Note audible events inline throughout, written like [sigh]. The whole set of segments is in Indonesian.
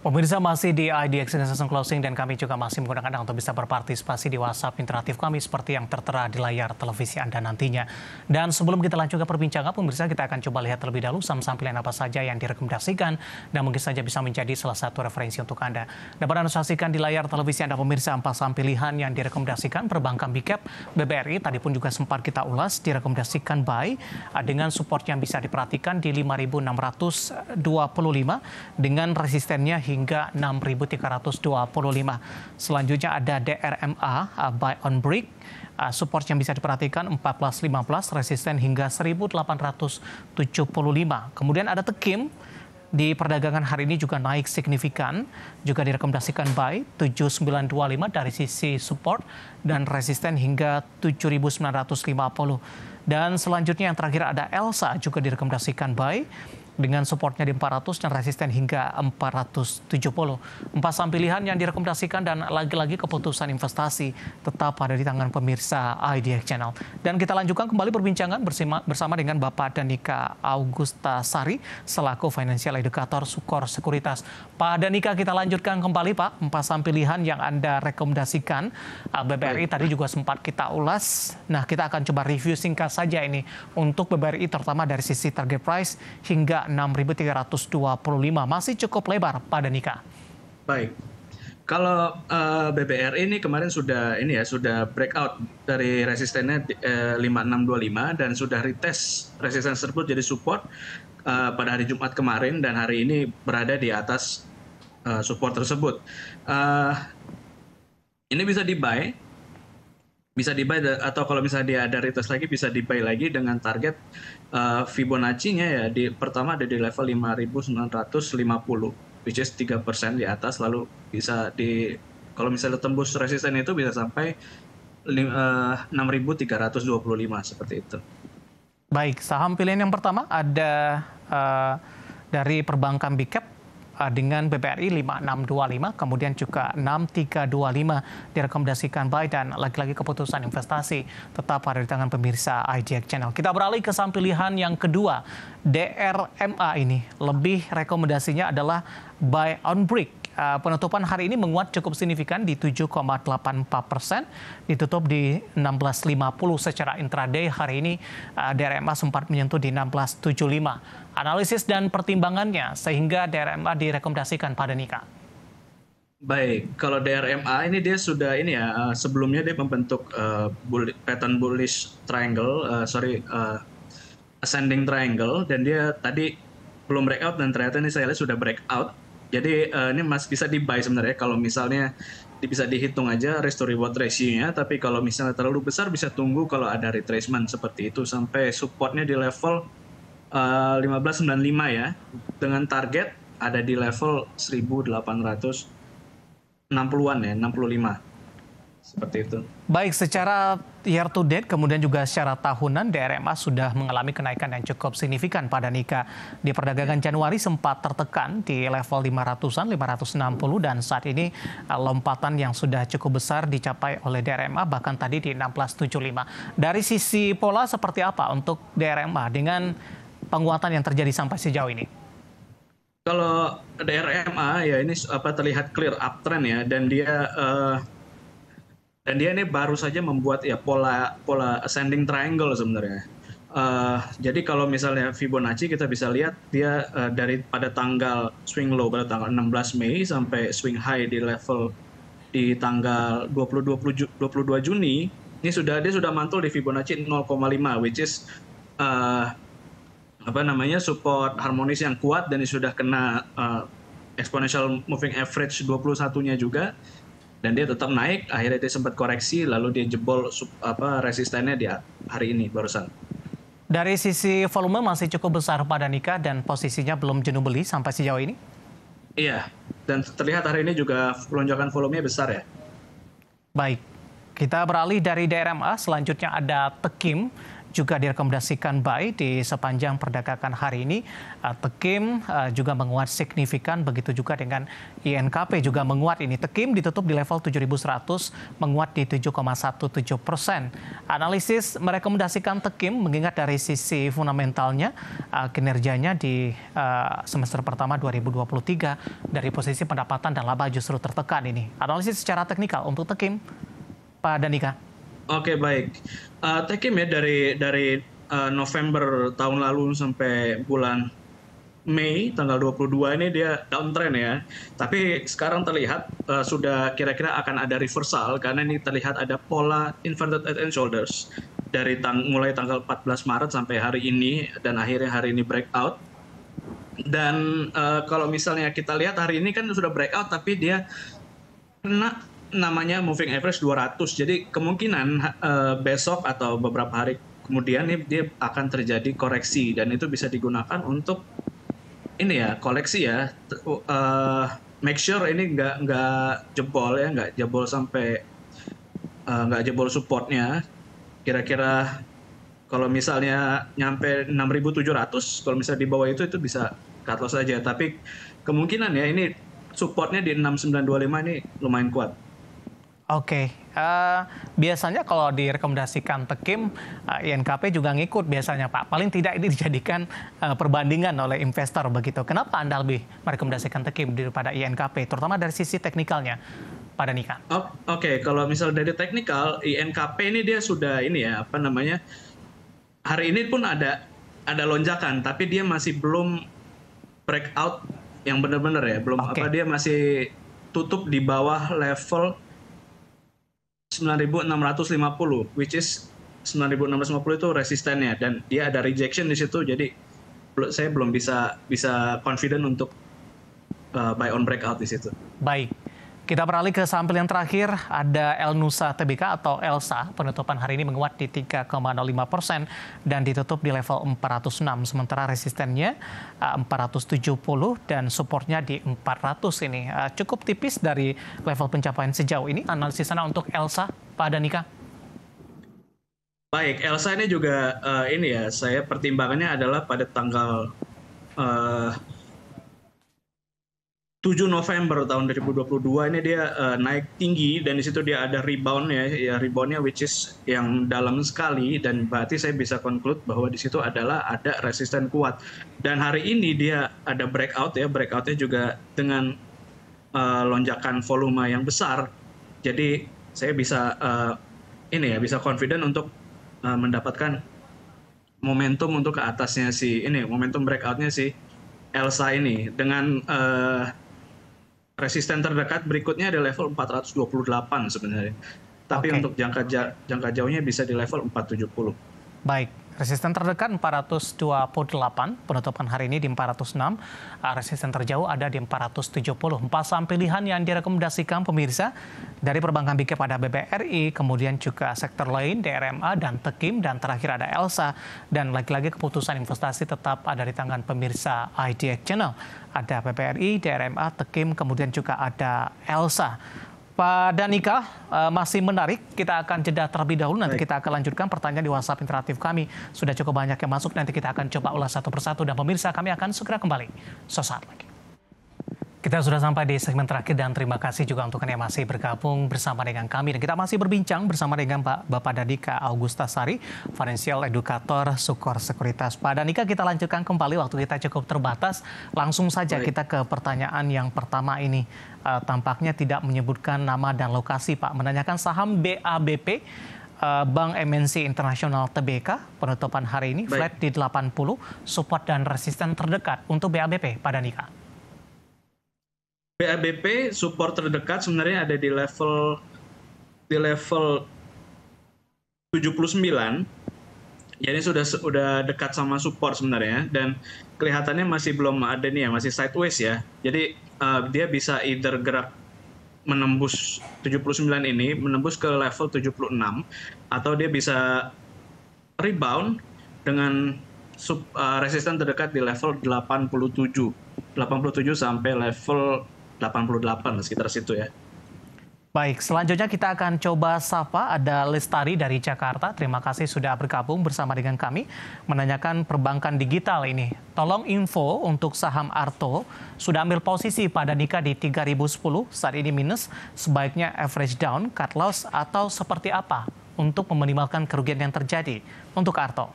Pemirsa masih di IDX Indonesia Closing dan kami juga masih menggunakan Anda untuk bisa berpartisipasi di WhatsApp interaktif kami seperti yang tertera di layar televisi Anda nantinya. Dan sebelum kita lanjutkan perbincangan, pemirsa kita akan coba lihat terlebih dahulu sampai apa saja yang direkomendasikan dan mungkin saja bisa menjadi salah satu referensi untuk Anda. Dapat Anda saksikan di layar televisi Anda pemirsa empat saham pilihan yang direkomendasikan perbankan Bicap e BBRI tadi pun juga sempat kita ulas direkomendasikan by dengan support yang bisa diperhatikan di 5.625 dengan resistennya hingga 6.325. Selanjutnya ada DRMA, uh, buy on break, uh, support yang bisa diperhatikan 14.15, resisten hingga 1.875. Kemudian ada tekim, di perdagangan hari ini juga naik signifikan, juga direkomendasikan buy 7925 dari sisi support dan resisten hingga 7950. Dan selanjutnya yang terakhir ada Elsa juga direkomendasikan buy dengan supportnya di 400 dan resisten hingga 470. Empat saham pilihan yang direkomendasikan dan lagi-lagi keputusan investasi tetap ada di tangan pemirsa IDX Channel. Dan kita lanjutkan kembali perbincangan bersama, dengan Bapak Danika Augusta Sari selaku Financial Educator Sukor Sekuritas. Pak Danika kita lanjutkan kembali Pak, empat saham pilihan yang Anda rekomendasikan ah, BBRI tadi juga sempat kita ulas. Nah kita akan coba review singkat saja ini untuk BBRI terutama dari sisi target price hingga 6.325 masih cukup lebar pada nikah. Baik. Kalau uh, eh, BBRI ini kemarin sudah ini ya sudah breakout dari resistennya uh, eh, 5625 dan sudah retest resisten tersebut jadi support uh, pada hari Jumat kemarin dan hari ini berada di atas uh, support tersebut. Uh, ini bisa dibuy bisa dibuy atau kalau misalnya dia ada retest lagi bisa dibuy lagi dengan target uh, Fibonacci-nya ya di pertama ada di level 5950 which is 3% di atas lalu bisa di kalau misalnya tembus resisten itu bisa sampai eh, uh, 6325 seperti itu. Baik, saham pilihan yang pertama ada uh, dari perbankan Bicap Eh, dengan BBRI 5625 kemudian juga 6325 direkomendasikan Biden lagi-lagi keputusan investasi tetap ada di tangan pemirsa IDX Channel. Kita beralih ke saham pilihan yang kedua DRMA ini lebih rekomendasinya adalah buy on break Eh, penutupan hari ini menguat cukup signifikan di 7,84 persen, ditutup di 16,50 secara intraday hari ini eh, DRMA sempat menyentuh di 16,75. Analisis dan pertimbangannya sehingga DRMA direkomendasikan pada nika. Baik, kalau DRMA ini dia sudah ini ya eh, sebelumnya dia membentuk uh, pattern bullish triangle, uh, sorry uh, ascending triangle dan dia tadi belum breakout dan ternyata ini saya lihat sudah breakout jadi uh, ini masih bisa dibuy sebenarnya kalau misalnya bisa dihitung aja restore to reward ratio-nya tapi kalau misalnya terlalu besar bisa tunggu kalau ada retracement seperti itu sampai supportnya di level eh, uh, 1595 ya dengan target ada di level 1860-an ya 65 seperti itu. Baik, secara year to date kemudian juga secara tahunan DRMA sudah mengalami kenaikan yang cukup signifikan pada Nika. Di perdagangan ya. Januari sempat tertekan di level 500-an, 560 dan saat ini eh, lompatan yang sudah cukup besar dicapai oleh DRMA bahkan tadi di 1675. Dari sisi pola seperti apa untuk DRMA dengan penguatan yang terjadi sampai sejauh ini? Kalau DRMA ya ini apa terlihat clear uptrend ya dan dia uh, dan dia ini baru saja membuat ya pola pola ascending triangle sebenarnya. Uh, jadi kalau misalnya Fibonacci kita bisa lihat dia uh, dari pada tanggal swing low pada tanggal 16 Mei sampai swing high di level di tanggal 20 20 22 Juni ini sudah dia sudah mantul di Fibonacci 0,5 which is uh, apa namanya support harmonis yang kuat dan ini sudah kena uh, exponential moving average 21-nya juga dan dia tetap naik akhirnya dia sempat koreksi lalu dia jebol sub, apa resistennya di hari ini barusan dari sisi volume masih cukup besar pada nikah dan posisinya belum jenuh beli sampai sejauh ini iya dan terlihat hari ini juga lonjakan volumenya besar ya baik kita beralih dari DRMA selanjutnya ada Tekim juga direkomendasikan baik di sepanjang perdagangan hari ini. Uh, Tekim uh, juga menguat signifikan, begitu juga dengan INKP juga menguat ini. Tekim ditutup di level 7.100, menguat di 7,17 persen. Analisis merekomendasikan Tekim mengingat dari sisi fundamentalnya, uh, kinerjanya di semester pertama 2023 dari posisi pendapatan dan laba justru tertekan ini. Analisis secara teknikal untuk Tekim, Pak Danika. Oke okay, baik. Uh, Tekim ya dari dari uh, November tahun lalu sampai bulan Mei tanggal 22 ini dia downtrend ya. Tapi sekarang terlihat uh, sudah kira-kira akan ada reversal karena ini terlihat ada pola inverted head and shoulders dari tang mulai tanggal 14 Maret sampai hari ini dan akhirnya hari ini breakout. Dan uh, kalau misalnya kita lihat hari ini kan sudah breakout tapi dia kena namanya moving average 200. Jadi kemungkinan uh, besok atau beberapa hari kemudian nih dia akan terjadi koreksi dan itu bisa digunakan untuk ini ya koleksi ya. Uh, make sure ini nggak nggak jebol ya nggak jebol sampai eh, nggak uh, jebol supportnya. Kira-kira kalau misalnya nyampe 6.700 kalau misalnya di bawah itu itu bisa cut loss aja tapi kemungkinan ya ini supportnya di 6925 ini lumayan kuat Oke, okay. uh, eh, biasanya kalau direkomendasikan Tekim, uh, eh, INKP juga ngikut biasanya Pak. Paling tidak ini [laughs] dijadikan uh, perbandingan oleh investor begitu. Kenapa Anda lebih merekomendasikan Tekim daripada INKP, terutama dari sisi teknikalnya? pada nikah. Oh, Oke, okay. kalau misal dari teknikal INKP ini dia sudah ini ya apa namanya hari ini pun ada ada lonjakan tapi dia masih belum breakout yang benar-benar ya belum okay. apa dia masih tutup di bawah level 9650 which is 9650 itu resistennya dan dia ada rejection di situ jadi saya belum bisa bisa confident untuk uh, buy on breakout di situ. Baik. Kita beralih ke sampel yang terakhir, ada El Nusa TBK atau ELSA. Penutupan hari ini menguat di 3,05 persen dan ditutup di level 406. Sementara resistennya 470 eh, dan supportnya di 400 ini. Eh, cukup tipis dari level pencapaian sejauh ini. Analisis sana untuk ELSA, Pak Danika. Baik, Elsa ini juga uh, ini ya, saya pertimbangannya adalah pada tanggal uh, 7 November tahun 2022 ini dia uh, naik tinggi dan di situ dia ada rebound ya, ya reboundnya which is yang dalam sekali dan berarti saya bisa conclude bahwa di situ adalah ada resisten kuat dan hari ini dia ada breakout ya breakoutnya juga dengan uh, lonjakan volume yang besar jadi saya bisa uh, ini ya bisa confident untuk uh, mendapatkan momentum untuk ke atasnya si ini momentum breakoutnya si Elsa ini dengan uh, resisten terdekat berikutnya ada level 428 sebenarnya. Tapi okay. untuk jangka jangka jauhnya bisa di level 470. Baik. Resisten terdekat 428, penutupan hari ini di 406. Ah, resisten terjauh ada di 470. Empat saham pilihan yang direkomendasikan pemirsa dari perbankan BK pada BBRI, kemudian juga sektor lain DRMA dan Tekim, dan terakhir ada Elsa. Dan lagi-lagi keputusan investasi tetap ada di tangan pemirsa IDX Channel. Ada BBRI, DRMA, Tekim, kemudian juga ada Elsa. Pak Danika uh, masih menarik. Kita akan jeda terlebih dahulu. Nanti kita akan lanjutkan pertanyaan di WhatsApp interaktif kami. Sudah cukup banyak yang masuk. Nanti kita akan coba ulas satu persatu. Dan pemirsa kami akan segera kembali. Sesaat lagi. Kita sudah sampai di segmen terakhir dan terima kasih juga untuk yang masih bergabung bersama dengan kami. Dan kita masih berbincang bersama dengan Pak Bapak Dadika Augusta Sari, Financial Educator Sukor Sekuritas. Pak Dadika kita lanjutkan kembali, waktu kita cukup terbatas. Langsung saja Baik. kita ke pertanyaan yang pertama ini. Uh, tampaknya tidak menyebutkan nama dan lokasi Pak. Menanyakan saham BABP uh, eh, Bank MNC Internasional TBK penutupan hari ini Baik. flat di 80 support dan resisten terdekat untuk BABP Pak nikah. BABP support terdekat sebenarnya ada di level di level 79 jadi sudah sudah dekat sama support sebenarnya dan kelihatannya masih belum ada nih ya masih sideways ya jadi uh, dia bisa either gerak menembus 79 ini menembus ke level 76 atau dia bisa rebound dengan sub, uh, eh, resisten terdekat di level 87 87 sampai level 88 sekitar situ ya. Baik, selanjutnya kita akan coba sapa ada Lestari dari Jakarta. Terima kasih sudah bergabung bersama dengan kami menanyakan perbankan digital ini. Tolong info untuk saham Arto sudah ambil posisi pada Nika di 3010, saat ini minus, sebaiknya average down, cut loss atau seperti apa untuk meminimalkan kerugian yang terjadi untuk Arto?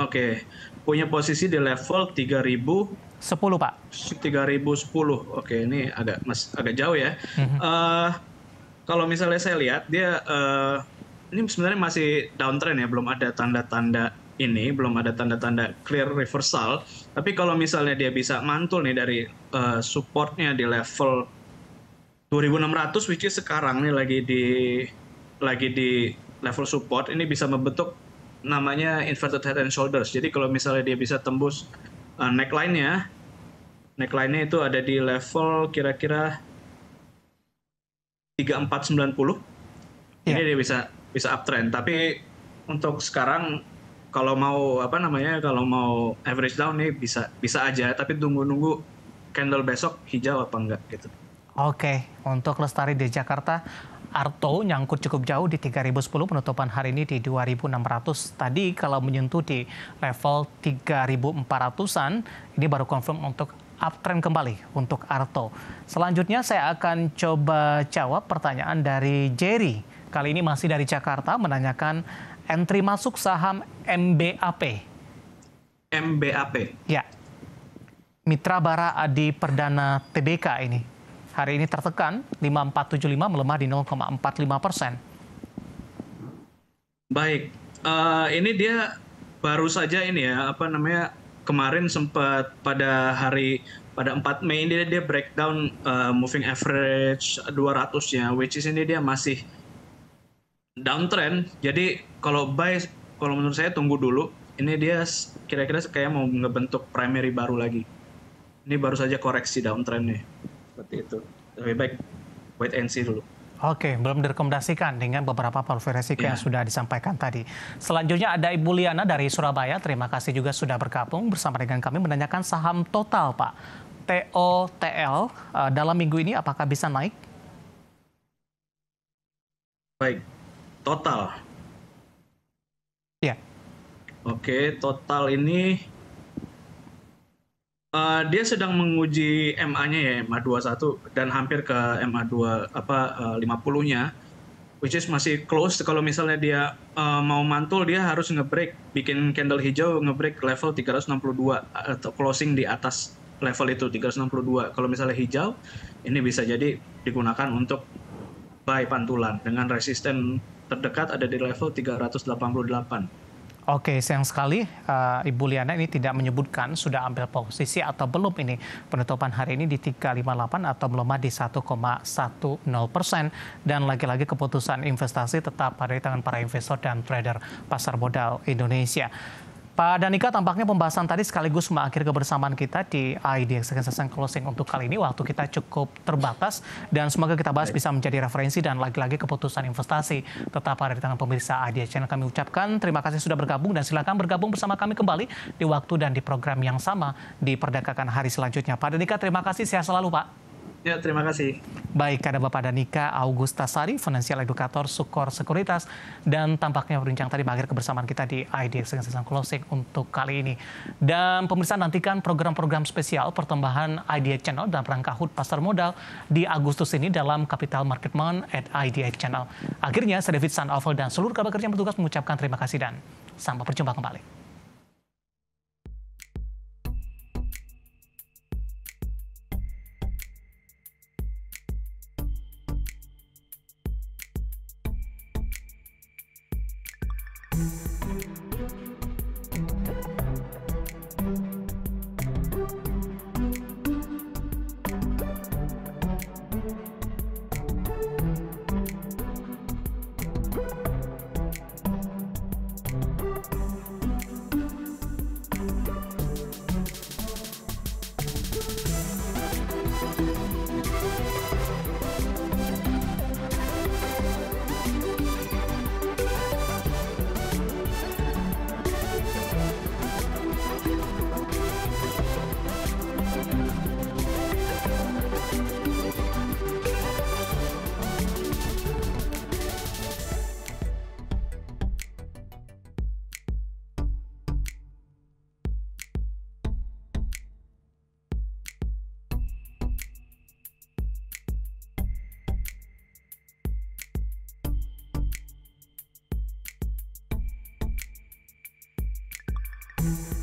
Oke, punya posisi di level 3000 10 Pak. 3010. Oke, ini agak mas, agak jauh ya. Mm-hmm. Uh, kalau misalnya saya lihat dia uh, ini sebenarnya masih downtrend ya, belum ada tanda-tanda ini, belum ada tanda-tanda clear reversal. Tapi kalau misalnya dia bisa mantul nih dari uh, supportnya di level 2600 which is sekarang nih lagi di lagi di level support ini bisa membentuk namanya inverted head and shoulders. Jadi kalau misalnya dia bisa tembus uh, neckline-nya, neckline-nya itu ada di level kira-kira 3490. Yeah. Ini ya. dia bisa bisa uptrend. Tapi untuk sekarang kalau mau apa namanya kalau mau average down nih bisa bisa aja tapi tunggu-nunggu candle besok hijau apa enggak gitu. Oke, untuk lestari di Jakarta, Arto nyangkut cukup jauh di 3010 penutupan hari ini di 2600. Tadi kalau menyentuh di level 3400-an, ini baru confirm untuk uptrend kembali untuk Arto. Selanjutnya saya akan coba jawab pertanyaan dari Jerry. Kali ini masih dari Jakarta menanyakan entry masuk saham MBAP. MBAP. Ya. Mitra Bara Adi Perdana TBK ini hari ini tertekan 5475 melemah di 0,45 persen. Baik, uh, ini dia baru saja ini ya apa namanya kemarin sempat pada hari pada 4 Mei ini dia breakdown uh, moving average 200-nya which is ini dia masih downtrend. Jadi kalau buy kalau menurut saya tunggu dulu. Ini dia kira-kira kayak mau ngebentuk primary baru lagi. Ini baru saja koreksi downtrend nih seperti itu. Lebih baik wait and see dulu. Oke, belum direkomendasikan dengan beberapa profil resiko yang iya. sudah disampaikan tadi. Selanjutnya ada Ibu Liana dari Surabaya. Terima kasih juga sudah bergabung bersama dengan kami menanyakan saham total, Pak. TOTL eh, dalam minggu ini apakah bisa naik? Baik, total. Ya. Oke, total ini uh, dia sedang menguji MA-nya ya MA 21 dan hampir ke MA 2 apa eh, uh, 50-nya which is masih close kalau misalnya dia uh, mau mantul dia harus ngebreak bikin candle hijau ngebreak level 362 atau closing di atas level itu 362 kalau misalnya hijau ini bisa jadi digunakan untuk buy pantulan dengan resisten terdekat ada di level 388 Oke, sayang sekali uh, Ibu Liana ini tidak menyebutkan sudah ambil posisi atau belum ini penutupan hari ini di 358 atau melemah di 1,10 persen dan lagi-lagi keputusan investasi tetap pada di tangan para investor dan trader pasar modal Indonesia. Pak Danika, tampaknya pembahasan tadi sekaligus mengakhiri kebersamaan kita di IDX Session Closing untuk kali ini. Waktu kita cukup terbatas dan semoga kita bahas bisa menjadi referensi dan lagi-lagi keputusan investasi tetap ada di tangan pemirsa IDX Channel. Kami ucapkan terima kasih sudah bergabung dan silakan bergabung bersama kami kembali di waktu dan di program yang sama di perdagangan hari selanjutnya. Pak Danika, terima kasih. Sehat selalu, Pak. Ya, terima kasih. Baik, ada Bapak Danika Augusta Sari, Financial Educator Sukor Sekuritas, dan tampaknya berbincang tadi mengakhir kebersamaan kita di ID Session Closing untuk kali ini. Dan pemirsa nantikan program-program spesial pertambahan ID Channel dalam rangka HUT Pasar Modal di Agustus ini dalam Capital Market Month at ID Channel. Akhirnya, saya David Sanoval dan seluruh kabar kerja yang bertugas mengucapkan terima kasih dan sampai berjumpa kembali. thank you